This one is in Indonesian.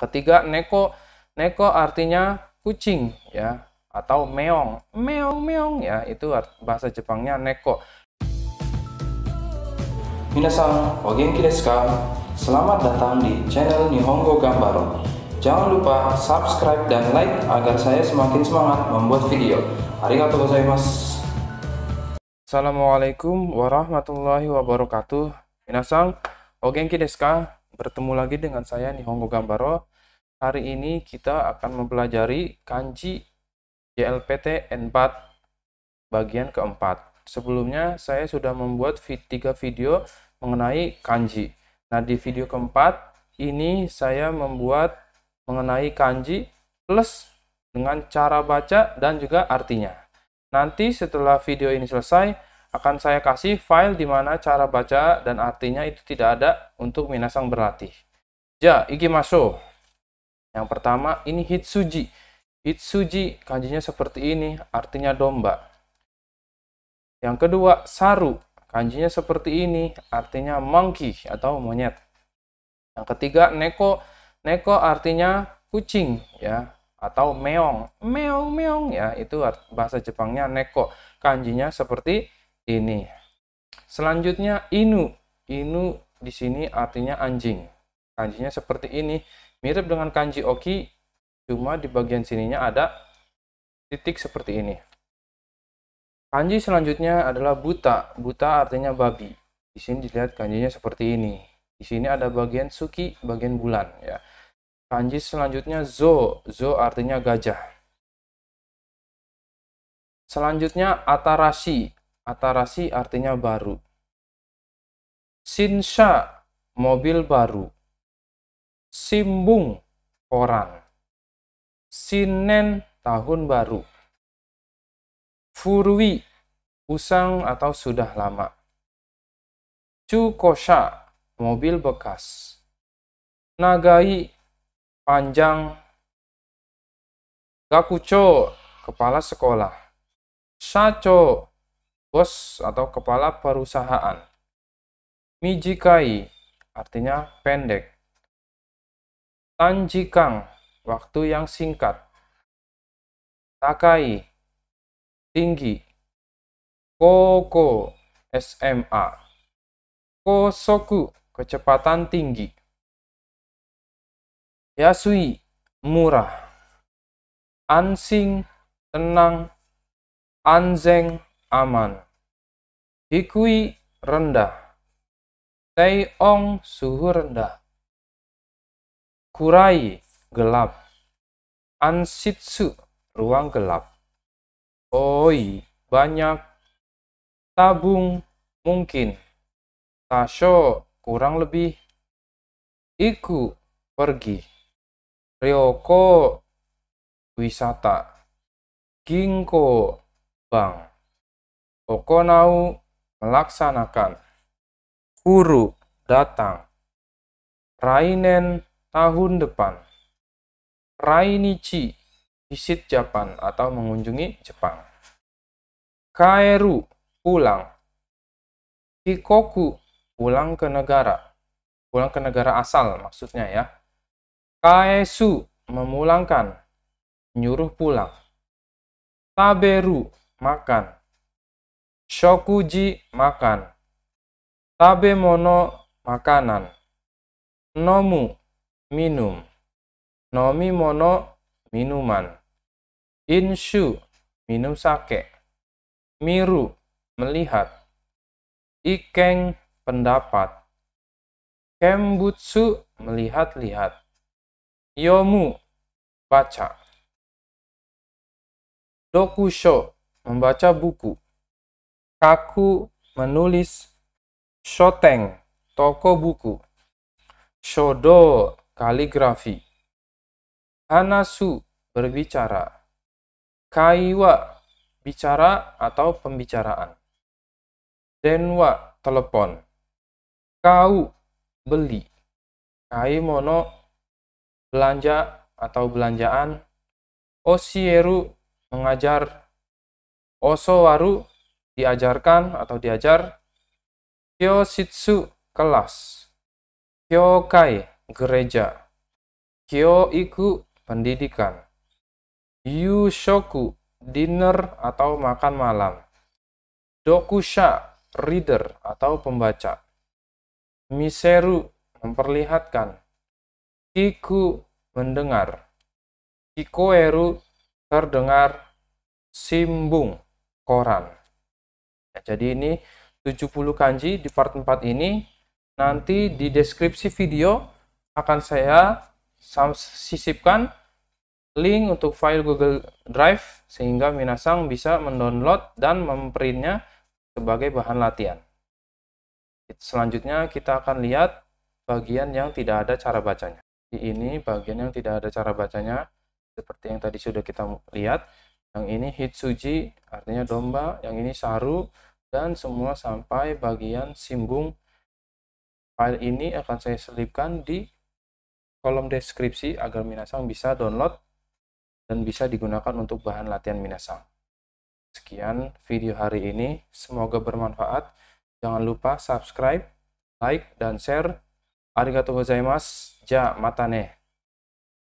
Ketiga, neko. Neko artinya kucing ya atau meong. Meong meong ya itu bahasa Jepangnya neko. Minasan, o kideska desu Selamat datang di channel Nihongo Gambaro. Jangan lupa subscribe dan like agar saya semakin semangat membuat video. Arigatou gozaimasu. Assalamualaikum warahmatullahi wabarakatuh. Minasan, o kideska desu Bertemu lagi dengan saya Nihongo Gambaro Hari ini kita akan mempelajari kanji JLPT N4 bagian keempat. Sebelumnya saya sudah membuat tiga video mengenai kanji. Nah di video keempat ini saya membuat mengenai kanji plus dengan cara baca dan juga artinya. Nanti setelah video ini selesai akan saya kasih file di mana cara baca dan artinya itu tidak ada untuk minasang berlatih. Ya, iki masuk. Yang pertama ini Hitsuji. Hitsuji kanjinya seperti ini, artinya domba. Yang kedua Saru, kanjinya seperti ini, artinya monkey atau monyet. Yang ketiga Neko, Neko artinya kucing ya atau meong. Meong meong ya itu bahasa Jepangnya Neko. Kanjinya seperti ini. Selanjutnya Inu. Inu di sini artinya anjing. Kanjinya seperti ini Mirip dengan kanji oki, cuma di bagian sininya ada titik seperti ini. Kanji selanjutnya adalah buta. Buta artinya babi. Di sini dilihat kanjinya seperti ini. Di sini ada bagian suki, bagian bulan ya. Kanji selanjutnya zo. Zo artinya gajah. Selanjutnya atarasi. Atarasi artinya baru. Sinsha, mobil baru. Simbung orang, Sinen tahun baru. Furwi usang atau sudah lama. Cukosha mobil bekas. Nagai panjang. Gakucho kepala sekolah. Sacho bos atau kepala perusahaan. Mijikai artinya pendek. Tanjikang, waktu yang singkat. Takai, tinggi. Koko, SMA. Kosoku, kecepatan tinggi. Yasui, murah. Ansing, tenang. Anzeng, aman. Hikui, rendah. Teiong, suhu rendah kurai gelap ansitsu ruang gelap oi banyak tabung mungkin tasho kurang lebih iku pergi ryoko wisata ginko bang, okonau melaksanakan kuru datang rainen tahun depan. Rainichi, visit Japan atau mengunjungi Jepang. Kaeru, pulang. Kikoku, pulang ke negara. Pulang ke negara asal maksudnya ya. Kaesu, memulangkan. Nyuruh pulang. Taberu, makan. Shokuji, makan. Tabemono, makanan. Nomu, minum. Nomi mono minuman. Insu minum sake. Miru melihat. Ikeng pendapat. Kembutsu melihat-lihat. Yomu baca. Dokusho membaca buku. Kaku menulis. Shoteng toko buku. Shodo kaligrafi. Hanasu berbicara. Kaiwa bicara atau pembicaraan. Denwa telepon. Kau beli. Kaimono belanja atau belanjaan. Osieru mengajar. Osowaru diajarkan atau diajar. Kyositsu kelas. Kyokai gereja. Kyo iku pendidikan. Yushoku dinner atau makan malam. Dokusha reader atau pembaca. Miseru memperlihatkan. Kiku mendengar. Kikoeru terdengar simbung koran. Ya, jadi ini 70 kanji di part 4 ini. Nanti di deskripsi video akan saya sisipkan link untuk file Google Drive sehingga Minasang bisa mendownload dan memprintnya sebagai bahan latihan. Selanjutnya kita akan lihat bagian yang tidak ada cara bacanya. Di Ini bagian yang tidak ada cara bacanya seperti yang tadi sudah kita lihat. Yang ini hitsuji artinya domba, yang ini saru dan semua sampai bagian simbung file ini akan saya selipkan di kolom deskripsi agar Minasang bisa download dan bisa digunakan untuk bahan latihan Minasang. Sekian video hari ini, semoga bermanfaat. Jangan lupa subscribe, like, dan share. Arigatou gozaimasu. Ja, mata ne.